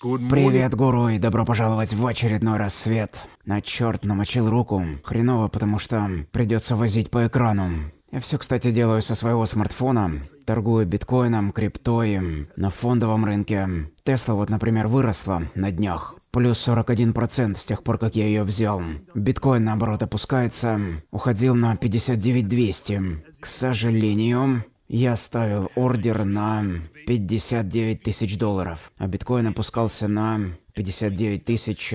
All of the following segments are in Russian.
Привет, гуру, и добро пожаловать в очередной рассвет. На черт намочил руку. Хреново, потому что придется возить по экрану. Я все, кстати, делаю со своего смартфона. Торгую биткоином, криптой, на фондовом рынке. Тесла вот, например, выросла на днях. Плюс 41% с тех пор, как я ее взял. Биткоин, наоборот, опускается. Уходил на 59 200. К сожалению, я ставил ордер на 59 тысяч долларов, а биткоин опускался на 59 тысяч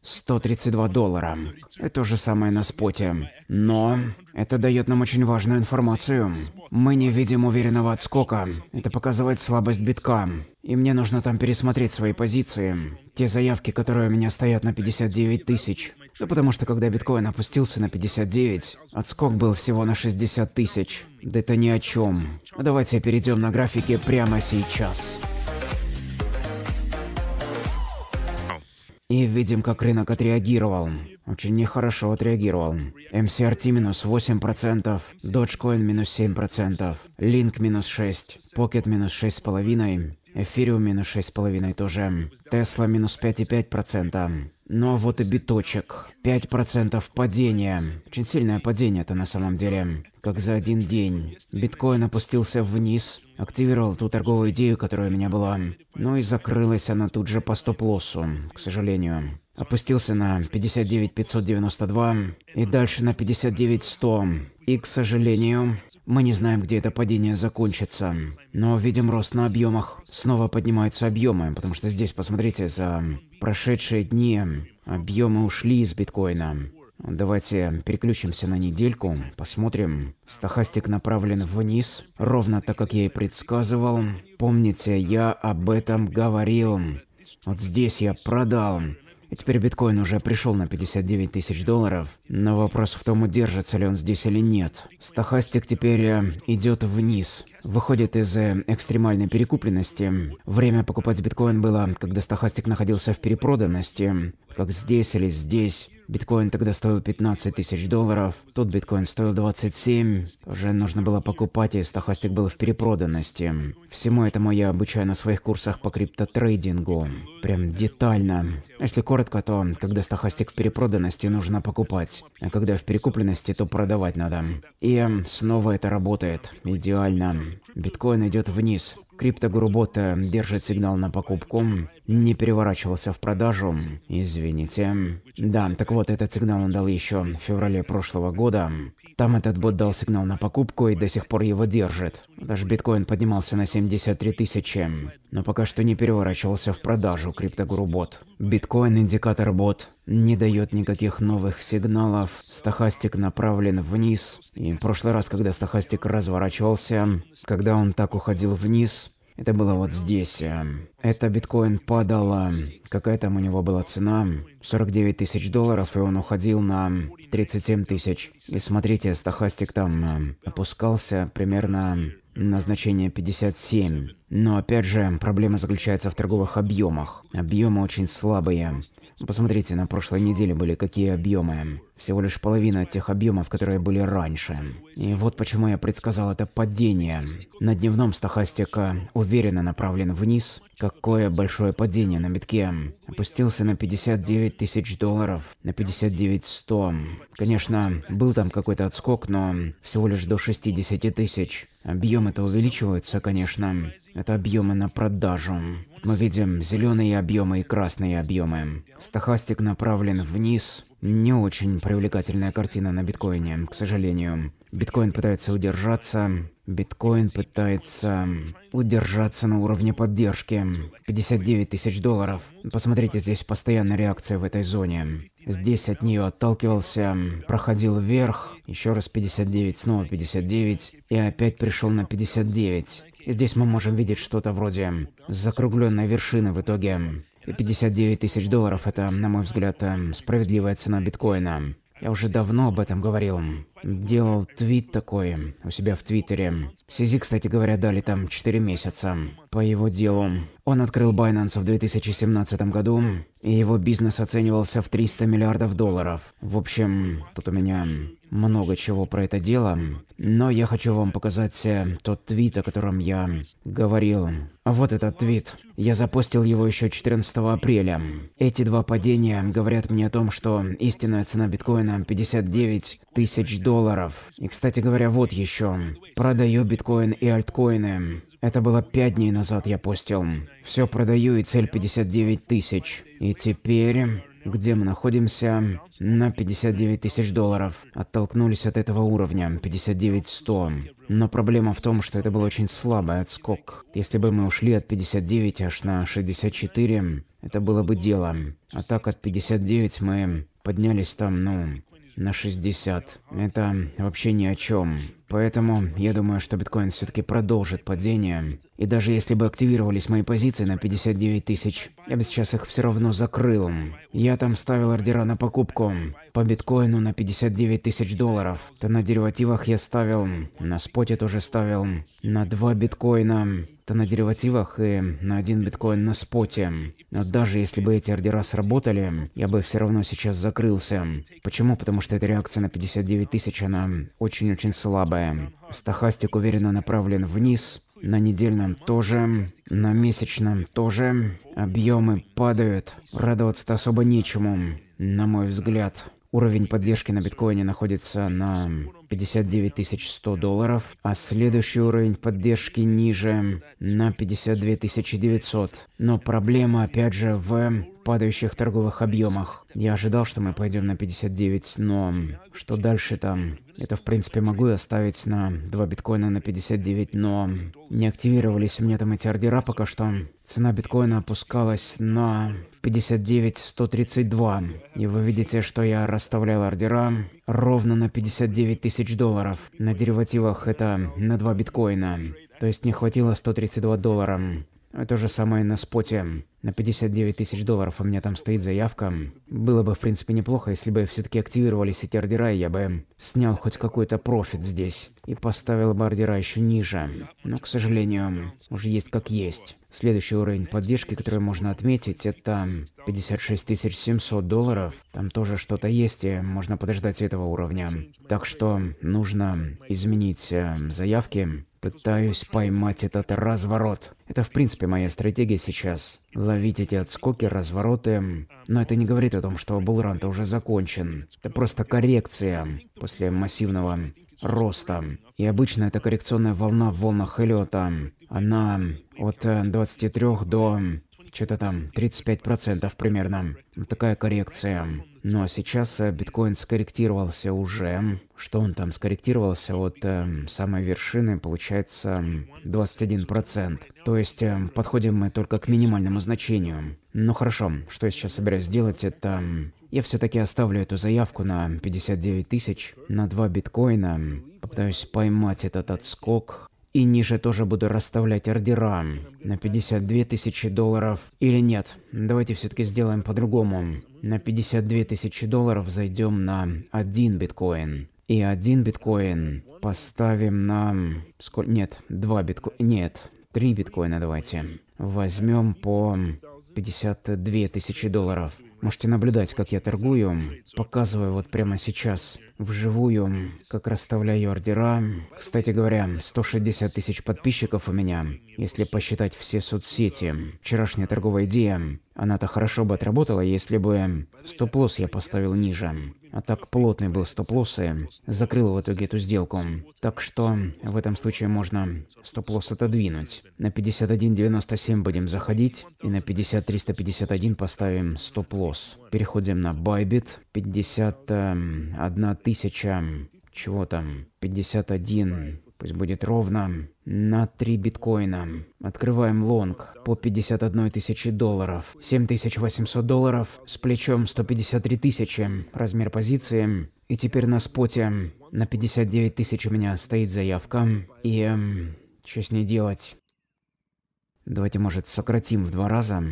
132 э, доллара. Это же самое на споте. Но это дает нам очень важную информацию. Мы не видим уверенного отскока. Это показывает слабость битка. И мне нужно там пересмотреть свои позиции. Те заявки, которые у меня стоят на 59 тысяч. Да потому что когда биткоин опустился на 59, отскок был всего на 60 тысяч. Да это ни о чем. давайте перейдем на графике прямо сейчас. И видим, как рынок отреагировал. Очень нехорошо отреагировал. MCRT минус 8%, Dogecoin минус 7%, Link минус 6%, Pocket минус 6,5%, Эфириум минус 6,5% тоже, Tesla минус 5,5%. Но вот и биточек. 5% падения. Очень сильное падение это на самом деле. Как за один день. Биткоин опустился вниз, активировал ту торговую идею, которая у меня была. Ну и закрылась она тут же по стоп-лоссу, к сожалению опустился на 59592 и дальше на 59100. И, к сожалению, мы не знаем, где это падение закончится. Но видим рост на объемах. Снова поднимаются объемы, потому что здесь, посмотрите, за прошедшие дни объемы ушли из биткоина. Давайте переключимся на недельку, посмотрим. Стахастик направлен вниз, ровно так, как я и предсказывал. Помните, я об этом говорил. Вот здесь я продал. И теперь биткоин уже пришел на 59 тысяч долларов, но вопрос в том, удержится ли он здесь или нет. Стохастик теперь э, идет вниз, выходит из э, экстремальной перекупленности. Время покупать биткоин было, когда стохастик находился в перепроданности, как здесь или здесь. Биткоин тогда стоил 15 тысяч долларов, тут биткоин стоил 27. Уже нужно было покупать, и стахастик был в перепроданности. Всему этому я обучаю на своих курсах по криптотрейдингу. Прям детально. Если коротко, то когда стахастик в перепроданности, нужно покупать. А когда в перекупленности, то продавать надо. И эм, снова это работает. Идеально. Биткоин идет вниз. Криптогурубота держит сигнал на покупку, не переворачивался в продажу. Извините. Да, так вот, этот сигнал он дал еще в феврале прошлого года. Там этот бот дал сигнал на покупку и до сих пор его держит. Даже биткоин поднимался на 73 тысячи, но пока что не переворачивался в продажу криптогуру бот. Биткоин индикатор бот не дает никаких новых сигналов. Стахастик направлен вниз. И в прошлый раз, когда стахастик разворачивался, когда он так уходил вниз, это было вот здесь. Эм, это биткоин падал, какая там у него была цена? 49 тысяч долларов, и он уходил на 37 тысяч. И смотрите, стахастик там эм, опускался примерно на значение 57. Но опять же, проблема заключается в торговых объемах. Объемы очень слабые. Посмотрите, на прошлой неделе были какие объемы. Всего лишь половина тех объемов, которые были раньше. И вот почему я предсказал это падение. На дневном стахастика уверенно направлен вниз. Какое большое падение на битке. Опустился на 59 тысяч долларов, на 59 100. Конечно, был там какой-то отскок, но всего лишь до 60 тысяч. Объемы-то увеличиваются, конечно. Это объемы на продажу. Мы видим зеленые объемы и красные объемы. Стохастик направлен вниз. Не очень привлекательная картина на биткоине, к сожалению. Биткоин пытается удержаться. Биткоин пытается удержаться на уровне поддержки. 59 тысяч долларов. Посмотрите, здесь постоянная реакция в этой зоне. Здесь от нее отталкивался, проходил вверх, еще раз 59, снова 59, и опять пришел на 59. Здесь мы можем видеть что-то вроде закругленной вершины в итоге. И 59 тысяч долларов – это, на мой взгляд, э, справедливая цена биткоина. Я уже давно об этом говорил. Делал твит такой у себя в Твиттере. Сизи, кстати говоря, дали там 4 месяца по его делу. Он открыл Binance в 2017 году, и его бизнес оценивался в 300 миллиардов долларов. В общем, тут у меня много чего про это дело, но я хочу вам показать э, тот твит, о котором я говорил. Вот этот твит. Я запостил его еще 14 апреля. Эти два падения говорят мне о том, что истинная цена биткоина 59 тысяч долларов. И, кстати говоря, вот еще. Продаю биткоин и альткоины. Это было 5 дней назад я постил. Все продаю и цель 59 тысяч. И теперь где мы находимся, на 59 тысяч долларов. Оттолкнулись от этого уровня, 59 100. Но проблема в том, что это был очень слабый отскок. Если бы мы ушли от 59 аж на 64, это было бы дело. А так от 59 мы поднялись там, ну, на 60. Это вообще ни о чем. Поэтому я думаю, что биткоин все-таки продолжит падение. И даже если бы активировались мои позиции на 59 тысяч, я бы сейчас их все равно закрыл. Я там ставил ордера на покупку по биткоину на 59 тысяч долларов. То на деривативах я ставил, на споте тоже ставил, на 2 биткоина это на деривативах и на один биткоин на споте. Но даже если бы эти ордера сработали, я бы все равно сейчас закрылся. Почему? Потому что эта реакция на 59 тысяч, она очень-очень слабая. Стахастик уверенно направлен вниз, на недельном тоже, на месячном тоже. Объемы падают. Радоваться-то особо нечему, на мой взгляд. Уровень поддержки на биткоине находится на 59 100 долларов, а следующий уровень поддержки ниже на 52 900. Но проблема опять же в падающих торговых объемах. Я ожидал, что мы пойдем на 59, но что дальше там? Это, в принципе, могу оставить на 2 биткоина на 59, но не активировались у меня там эти ордера пока что. Цена биткоина опускалась на 59-132. И вы видите, что я расставлял ордера ровно на 59 тысяч долларов. На деривативах это на 2 биткоина. То есть не хватило 132 доллара. То же самое на споте. На 59 тысяч долларов у меня там стоит заявка. Было бы, в принципе, неплохо, если бы все-таки активировались эти ордера, и я бы снял хоть какой-то профит здесь. И поставил бы ордера еще ниже. Но, к сожалению, уже есть как есть. Следующий уровень поддержки, который можно отметить, это 56 700 долларов. Там тоже что-то есть, и можно подождать этого уровня. Так что нужно изменить э, заявки Пытаюсь поймать этот разворот. Это, в принципе, моя стратегия сейчас. Ловить эти отскоки, развороты. Но это не говорит о том, что Булранта уже закончен. Это просто коррекция после массивного роста. И обычно это коррекционная волна в волнах Эллиота. Она от 23 э, до что-то там 35% примерно. Такая коррекция. Но сейчас э, биткоин скорректировался уже. Что он там скорректировался от э, самой вершины, получается 21%. То есть э, подходим мы только к минимальному значению. Ну хорошо, что я сейчас собираюсь сделать, это... Я все-таки оставлю эту заявку на 59 тысяч, на 2 биткоина. Попытаюсь поймать этот отскок. И ниже тоже буду расставлять ордера на 52 тысячи долларов. Или нет, давайте все-таки сделаем по-другому. На 52 тысячи долларов зайдем на один биткоин. И один биткоин поставим на... Сколь... Нет, два биткоина... Нет, три биткоина давайте. Возьмем по 52 тысячи долларов. Можете наблюдать, как я торгую. Показываю вот прямо сейчас, вживую, как расставляю ордера. Кстати говоря, 160 тысяч подписчиков у меня, если посчитать все соцсети. Вчерашняя торговая идея, она-то хорошо бы отработала, если бы стоп-лосс я поставил ниже а так плотный был стоп и закрыл в итоге эту сделку. Так что в этом случае можно стоп-лосс отодвинуть. На 51.97 будем заходить и на 53.151 поставим стоп-лосс. Переходим на Bybit. 51 э, тысяча... Чего там? 51... Пусть будет ровно на 3 биткоина. Открываем лонг по 51 тысячи долларов. 7800 долларов с плечом 153 тысячи. Размер позиции. И теперь на споте на 59 тысяч у меня стоит заявка. И эм, что с ней делать? Давайте, может, сократим в два раза.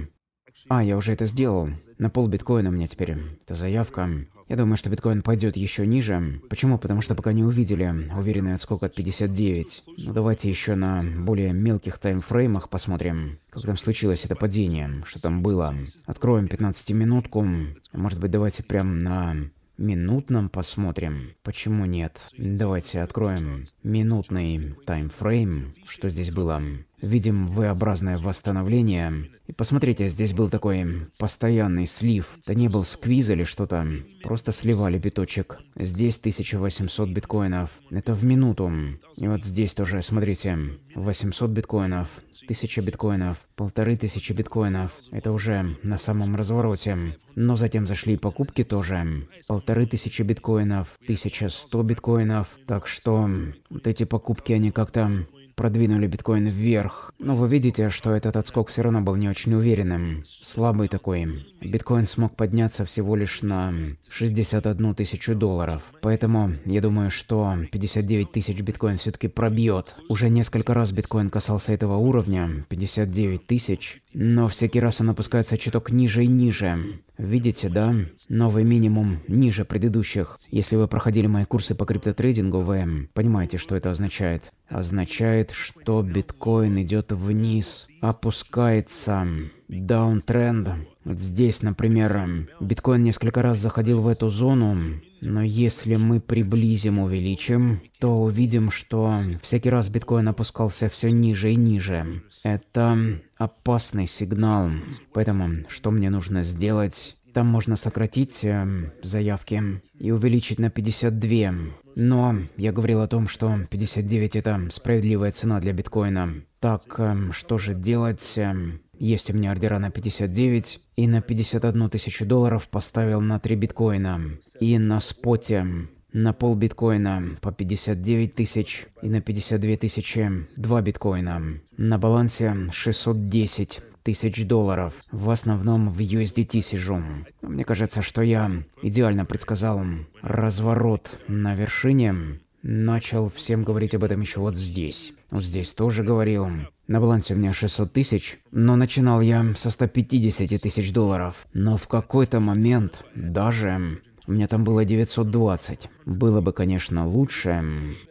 А, я уже это сделал. На пол биткоина у меня теперь эта заявка. Я думаю, что биткоин пойдет еще ниже. Почему? Потому что пока не увидели уверенный отскок от 59. Но ну, давайте еще на более мелких таймфреймах посмотрим, как там случилось это падение, что там было. Откроем 15-минутку. Может быть, давайте прям на минутном посмотрим. Почему нет? Давайте откроем минутный таймфрейм. Что здесь было? Видим V-образное восстановление. И посмотрите, здесь был такой постоянный слив. Да не был сквиз или что-то. Просто сливали биточек. Здесь 1800 биткоинов. Это в минуту. И вот здесь тоже, смотрите. 800 биткоинов. 1000 биткоинов. 1500 биткоинов. Это уже на самом развороте. Но затем зашли покупки тоже. 1500 биткоинов. 1100 биткоинов. Так что вот эти покупки, они как-то продвинули биткоин вверх. Но вы видите, что этот отскок все равно был не очень уверенным. Слабый такой. Биткоин смог подняться всего лишь на 61 тысячу долларов. Поэтому я думаю, что 59 тысяч биткоин все-таки пробьет. Уже несколько раз биткоин касался этого уровня, 59 тысяч. Но всякий раз он опускается чуток ниже и ниже. Видите, да? Новый минимум ниже предыдущих. Если вы проходили мои курсы по криптотрейдингу, вы понимаете, что это означает. Означает, что биткоин идет вниз, опускается. Даунтренд. Вот здесь, например, биткоин несколько раз заходил в эту зону, но если мы приблизим, увеличим, то увидим, что всякий раз биткоин опускался все ниже и ниже. Это опасный сигнал. Поэтому что мне нужно сделать? Там можно сократить э, заявки и увеличить на 52. Но я говорил о том, что 59 это справедливая цена для биткоина. Так, э, что же делать? Эм, есть у меня ордера на 59 и на 51 тысячу долларов поставил на 3 биткоина. И на споте на пол биткоина по 59 тысяч и на 52 тысячи 2 биткоина. На балансе 610 тысяч долларов, в основном в USDT сижу. Мне кажется, что я идеально предсказал разворот на вершине. Начал всем говорить об этом еще вот здесь. Вот здесь тоже говорил. На балансе у меня 600 тысяч, но начинал я со 150 тысяч долларов. Но в какой-то момент даже... У меня там было 920. Было бы, конечно, лучше,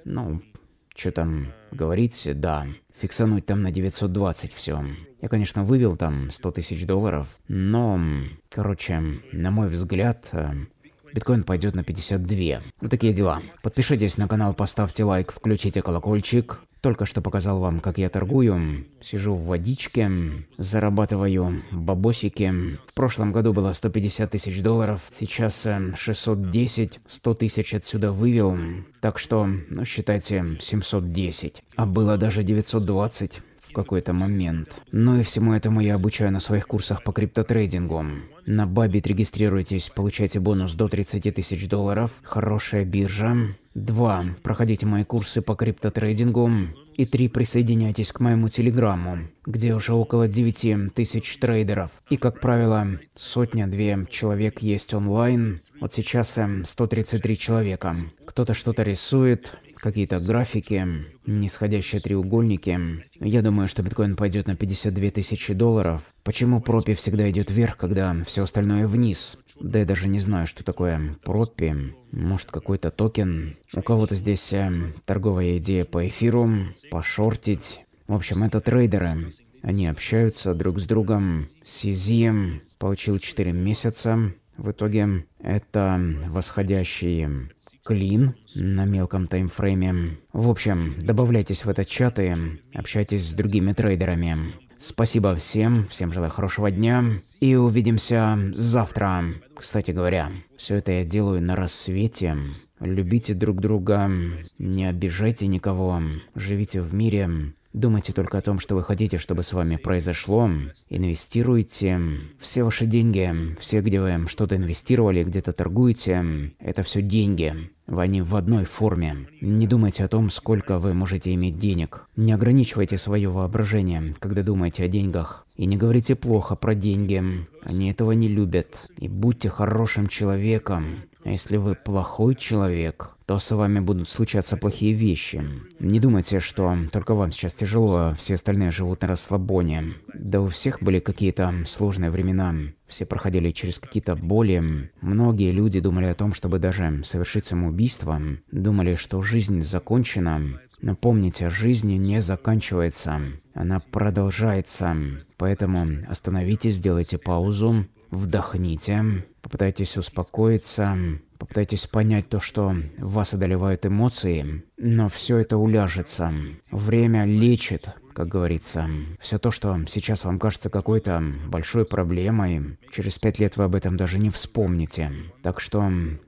ну, что там говорить, да, фиксануть там на 920 все. Я, конечно, вывел там 100 тысяч долларов, но, короче, на мой взгляд, э, биткоин пойдет на 52. Вот ну, такие дела. Подпишитесь на канал, поставьте лайк, включите колокольчик. Только что показал вам, как я торгую. Сижу в водичке, зарабатываю бабосики. В прошлом году было 150 тысяч долларов, сейчас 610, э, 100 тысяч отсюда вывел. Так что, ну считайте, 710. А было даже 920 какой-то момент. Ну и всему этому я обучаю на своих курсах по криптотрейдингу. На Бабит регистрируйтесь, получайте бонус до 30 тысяч долларов, хорошая биржа. Два. Проходите мои курсы по криптотрейдингу. И три Присоединяйтесь к моему телеграмму, где уже около 9 тысяч трейдеров. И, как правило, сотня-две человек есть онлайн. Вот сейчас 133 эм, человека. Кто-то что-то рисует, какие-то графики, нисходящие треугольники. Я думаю, что биткоин пойдет на 52 тысячи долларов. Почему пропи всегда идет вверх, когда все остальное вниз? Да я даже не знаю, что такое пропи. Может, какой-то токен. У кого-то здесь э, торговая идея по эфиру, пошортить. В общем, это трейдеры. Они общаются друг с другом. Сизи получил 4 месяца. В итоге это восходящий клин на мелком таймфрейме. В общем, добавляйтесь в этот чат и общайтесь с другими трейдерами. Спасибо всем, всем желаю хорошего дня и увидимся завтра. Кстати говоря, все это я делаю на рассвете. Любите друг друга, не обижайте никого, живите в мире, Думайте только о том, что вы хотите, чтобы с вами произошло. Инвестируйте все ваши деньги, все, где вы что-то инвестировали, где-то торгуете, это все деньги. Они в одной форме. Не думайте о том, сколько вы можете иметь денег. Не ограничивайте свое воображение, когда думаете о деньгах. И не говорите плохо про деньги. Они этого не любят. И будьте хорошим человеком. Если вы плохой человек, то с вами будут случаться плохие вещи. Не думайте, что только вам сейчас тяжело, а все остальные живут на расслабоне. Да у всех были какие-то сложные времена. Все проходили через какие-то боли. Многие люди думали о том, чтобы даже совершить самоубийство. Думали, что жизнь закончена. Но помните, жизнь не заканчивается. Она продолжается. Поэтому остановитесь, сделайте паузу, Вдохните, попытайтесь успокоиться, попытайтесь понять то, что вас одолевают эмоции, но все это уляжется. Время лечит, как говорится. Все то, что сейчас вам кажется какой-то большой проблемой, через пять лет вы об этом даже не вспомните. Так что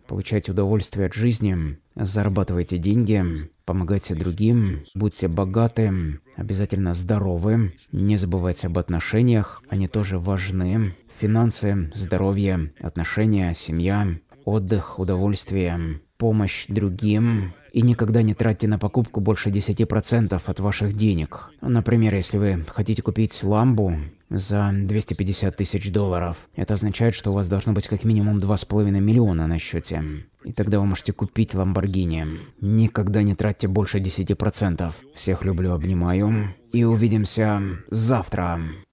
получайте удовольствие от жизни, зарабатывайте деньги, помогайте другим, будьте богаты, обязательно здоровы, не забывайте об отношениях, они тоже важны. Финансы, здоровье, отношения, семья, отдых, удовольствие, помощь другим. И никогда не тратьте на покупку больше 10% от ваших денег. Например, если вы хотите купить ламбу, за 250 тысяч долларов. Это означает, что у вас должно быть как минимум 2,5 миллиона на счете. И тогда вы можете купить Ламборгини. Никогда не тратьте больше 10%. Всех люблю, обнимаю. И увидимся завтра.